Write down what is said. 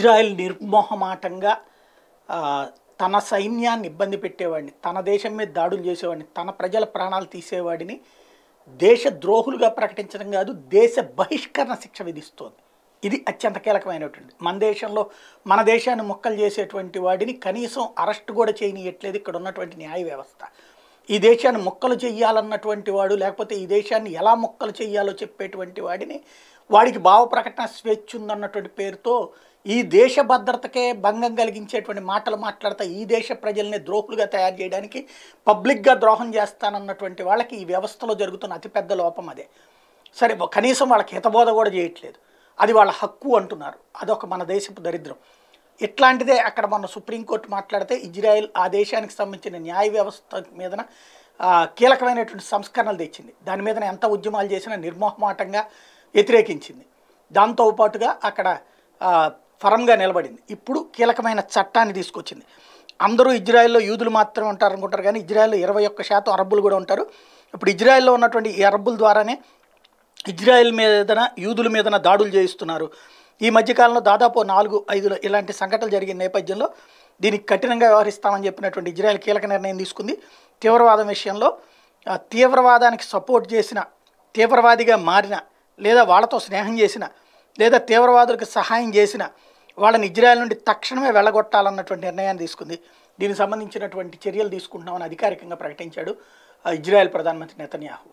Israel నిర్మోహమాటంగా తన సైన్యాన్ని ఇబ్బంది పెట్టేవాడిని తన దేశం మీద దాడులు చేసేవాడిని తన ప్రజల ప్రాణాలు తీసేవాడిని దేశ ద్రోహులుగా ప్రకటించడం కాదు దేశ బహిష్కరణ శిక్ష విధిస్తోంది ఇది అత్యంత కీలకమైనటువంటి మన దేశంలో మన దేశాన్ని మొక్కలు చేసేటువంటి వాడిని కనీసం అరెస్ట్ కూడా చేయనియట్లేదు ఇక్కడ ఉన్నటువంటి న్యాయ వ్యవస్థ ఈ దేశాన్ని మొక్కలు చెయ్యాలన్నటువంటి వాడు లేకపోతే ఈ దేశాన్ని ఎలా మొక్కలు చెయ్యాలో చెప్పేటువంటి వాడిని వాడికి భావ ప్రకటన స్వేచ్ఛ ఉందన్నటువంటి పేరుతో ఈ దేశ భద్రతకే భంగం కలిగించేటువంటి మాటలు మాట్లాడతా ఈ దేశ ప్రజల్ని ద్రోహులుగా తయారు చేయడానికి పబ్లిక్గా ద్రోహం చేస్తానన్నటువంటి వాళ్ళకి ఈ వ్యవస్థలో జరుగుతున్న అతిపెద్ద లోపం అదే సరే కనీసం వాళ్ళకి హితబోధ కూడా చేయట్లేదు అది వాళ్ళ హక్కు అంటున్నారు అదొక మన దేశపు దరిద్రం ఇట్లాంటిదే అక్కడ మన సుప్రీంకోర్టు మాట్లాడితే ఇజ్రాయెల్ ఆ దేశానికి సంబంధించిన న్యాయ వ్యవస్థ మీద కీలకమైనటువంటి సంస్కరణలు తెచ్చింది దాని మీద ఎంత ఉద్యమాలు చేసినా నిర్మోహమాటంగా వ్యతిరేకించింది దాంతోపాటుగా అక్కడ ఫరంగా నిలబడింది ఇప్పుడు కీలకమైన చట్టాన్ని తీసుకొచ్చింది అందరూ ఇజ్రాయెల్లో యూదులు మాత్రమే ఉంటారు అనుకుంటారు కానీ ఇజ్రాయెల్లో ఇరవై ఒక్క శాతం అరబ్బులు కూడా ఉంటారు ఇప్పుడు ఇజ్రాయెల్లో ఉన్నటువంటి ఈ అరబ్బుల ద్వారానే ఇజ్రాయెల్ మీదన యూదుల మీదన దాడులు చేయిస్తున్నారు ఈ మధ్యకాలంలో దాదాపు నాలుగు ఐదులో ఇలాంటి సంఘటనలు జరిగిన నేపథ్యంలో దీనికి కఠినంగా వ్యవహరిస్తామని చెప్పినటువంటి ఇజ్రాయెల్ కీలక నిర్ణయం తీసుకుంది తీవ్రవాదం విషయంలో తీవ్రవాదానికి సపోర్ట్ చేసిన తీవ్రవాదిగా మారిన లేదా వాళ్ళతో స్నేహం చేసిన లేదా తీవ్రవాదులకు సహాయం చేసిన వాళ్ళని ఇజ్రాయెల్ నుండి తక్షణమే వెళ్ళగొట్టాలన్నటువంటి నిర్ణయాన్ని తీసుకుంది దీనికి సంబంధించినటువంటి చర్యలు తీసుకుంటున్నామని అధికారికంగా ప్రకటించాడు ఇజ్రాయెల్ ప్రధానమంత్రి నెతన్యాహు